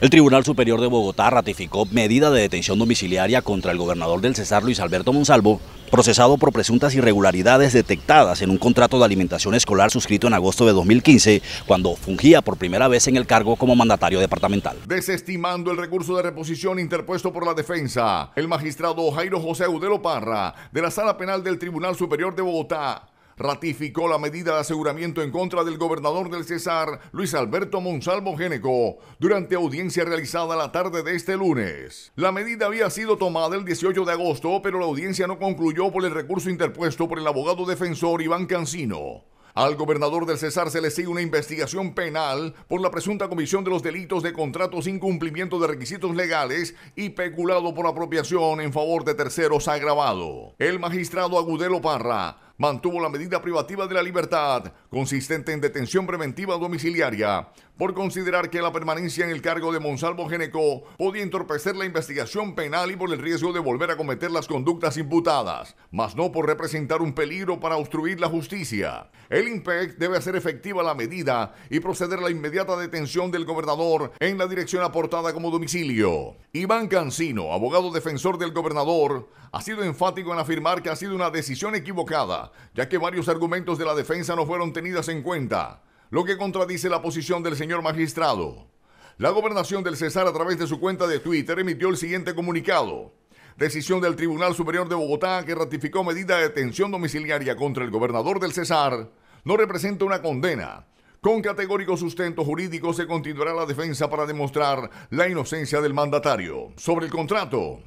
El Tribunal Superior de Bogotá ratificó medida de detención domiciliaria contra el gobernador del Cesar Luis Alberto Monsalvo, procesado por presuntas irregularidades detectadas en un contrato de alimentación escolar suscrito en agosto de 2015, cuando fungía por primera vez en el cargo como mandatario departamental. Desestimando el recurso de reposición interpuesto por la defensa, el magistrado Jairo José Udelo Parra, de la Sala Penal del Tribunal Superior de Bogotá, ratificó la medida de aseguramiento en contra del gobernador del Cesar, Luis Alberto Monsalvo Géneco, durante audiencia realizada la tarde de este lunes. La medida había sido tomada el 18 de agosto, pero la audiencia no concluyó por el recurso interpuesto por el abogado defensor Iván Cancino. Al gobernador del Cesar se le sigue una investigación penal por la presunta comisión de los delitos de contratos sin cumplimiento de requisitos legales y peculado por apropiación en favor de terceros agravado. El magistrado Agudelo Parra mantuvo la medida privativa de la libertad consistente en detención preventiva domiciliaria por considerar que la permanencia en el cargo de Monsalvo Geneco podía entorpecer la investigación penal y por el riesgo de volver a cometer las conductas imputadas, mas no por representar un peligro para obstruir la justicia. El INPEC debe hacer efectiva la medida y proceder a la inmediata detención del gobernador en la dirección aportada como domicilio. Iván Cancino, abogado defensor del gobernador, ha sido enfático en afirmar que ha sido una decisión equivocada, ya que varios argumentos de la defensa no fueron tenidas en cuenta lo que contradice la posición del señor magistrado. La gobernación del Cesar a través de su cuenta de Twitter emitió el siguiente comunicado. Decisión del Tribunal Superior de Bogotá que ratificó medida de detención domiciliaria contra el gobernador del Cesar no representa una condena. Con categórico sustento jurídico se continuará la defensa para demostrar la inocencia del mandatario. Sobre el contrato,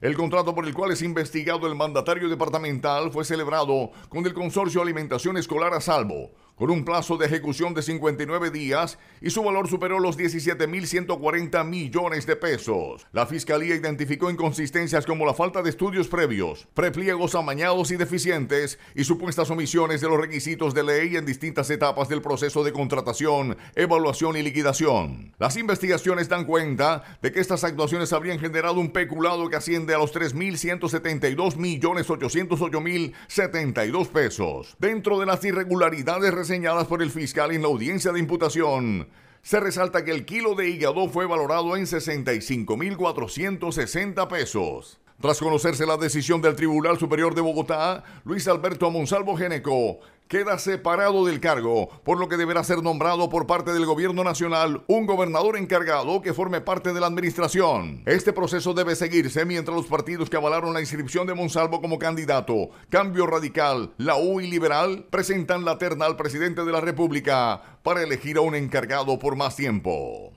el contrato por el cual es investigado el mandatario departamental fue celebrado con el Consorcio Alimentación Escolar a Salvo, con un plazo de ejecución de 59 días y su valor superó los 17.140 millones de pesos. La Fiscalía identificó inconsistencias como la falta de estudios previos, prepliegos amañados y deficientes y supuestas omisiones de los requisitos de ley en distintas etapas del proceso de contratación, evaluación y liquidación. Las investigaciones dan cuenta de que estas actuaciones habrían generado un peculado que asciende a los 3.172.808.072 pesos. Dentro de las irregularidades señaladas por el fiscal en la audiencia de imputación, se resalta que el kilo de hígado fue valorado en 65.460 pesos. Tras conocerse la decisión del Tribunal Superior de Bogotá, Luis Alberto Monsalvo Geneco queda separado del cargo, por lo que deberá ser nombrado por parte del gobierno nacional un gobernador encargado que forme parte de la administración. Este proceso debe seguirse mientras los partidos que avalaron la inscripción de Monsalvo como candidato, Cambio Radical, la U y Liberal, presentan la terna al presidente de la República para elegir a un encargado por más tiempo.